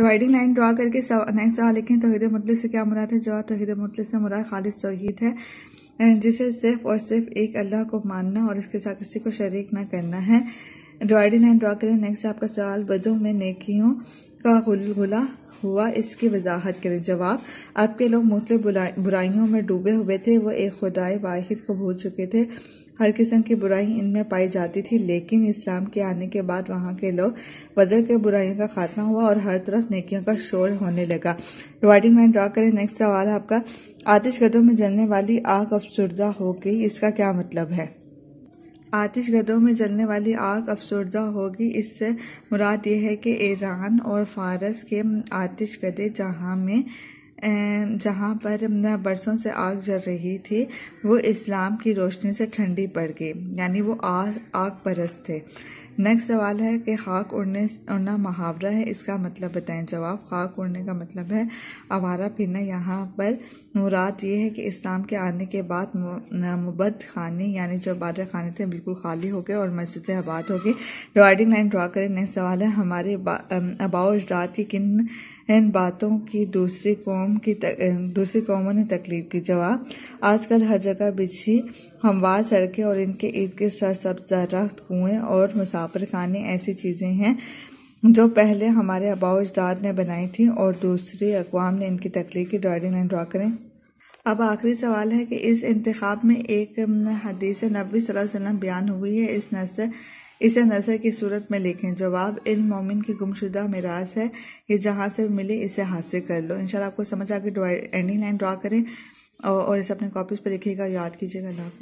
dividing line draw करके next सवाल लिखें तोहद मतलब से क्या मुराद है जवाब तोहद मतल से मुराद खालिश तोहद है जिसे सिर्फ और सिर्फ एक अल्लाह को मानना और इसके साथ किसी को शरीक ना करना है डिवाइडिंग लाइन ड्रा करें नेक्स्ट आपका सवाल बदों में नेकियों का गुलगुला हुआ इसकी वजाहत करें जवाब आपके लोग मुख्तु बुराइयों में डूबे हुए थे वो एक खुदाए वाहिद को भूल चुके थे हर किस्म की बुराई इनमें पाई जाती थी लेकिन इस्लाम के आने के बाद वहाँ के लोग बदल के बुराइयों का खात्मा हुआ और हर तरफ नेकियों का शोर होने लगा राइटिंग मैन ड्रा करें नेक्स्ट सवाल आपका आतिश गदों में जलने वाली आग अफसरदा हो गई इसका क्या मतलब है आतिश गदों में जलने वाली आग अफसरदा होगी इससे मुराद ये है कि ईरान और फारस के आतिश गदे जहाँ में जहाँ पर बरसों से आग जल रही थी वो इस्लाम की रोशनी से ठंडी पड़ गई यानी वो आग आग परस्त थे नेक्स्ट सवाल है कि खाक उड़ने उड़ना मुहावरा है इसका मतलब बताएं जवाब खाक उड़ने का मतलब है आवारा फिरना यहाँ पर मुराद ये है कि इस्लाम के आने के बाद मुबद खाने यानी जो बारह खाने थे बिल्कुल खाली हो गए और मस्जिद आबाद होगी डिवाइडिंग लाइन ड्रा करें नेक्स्ट सवाल है हमारे अबाओ अजदाद की किन इन बातों की दूसरी कौम की तक, दूसरी कौमों ने तकलीफ की जवाब आजकल हर जगह बिछी हमवार सड़कें और इनके इर्द गिर्द सरसब्ज दरख्त कुएँ और मुसाफ पर खाने ऐसी चीज़ें हैं जो पहले हमारे अबाव अजदाद ने बनाई थी और दूसरी अकवाम ने इनकी तकली की ड्राइंग लाइन ड्रा करें अब आखिरी सवाल है कि इस इंतखब में एक हदीस नबी वसल्लम बयान हुई है इस नसर इसे नसर की सूरत में लिखें जवाब इन मोमिन की गुमशुदा मिराज है कि जहाँ से मिले इसे हासिल कर लो इंशाल्लाह आपको समझ आके एंडिंग लाइन ड्रा करें और इसे अपने कॉपीज़ पर लिखिएगा याद कीजिएगा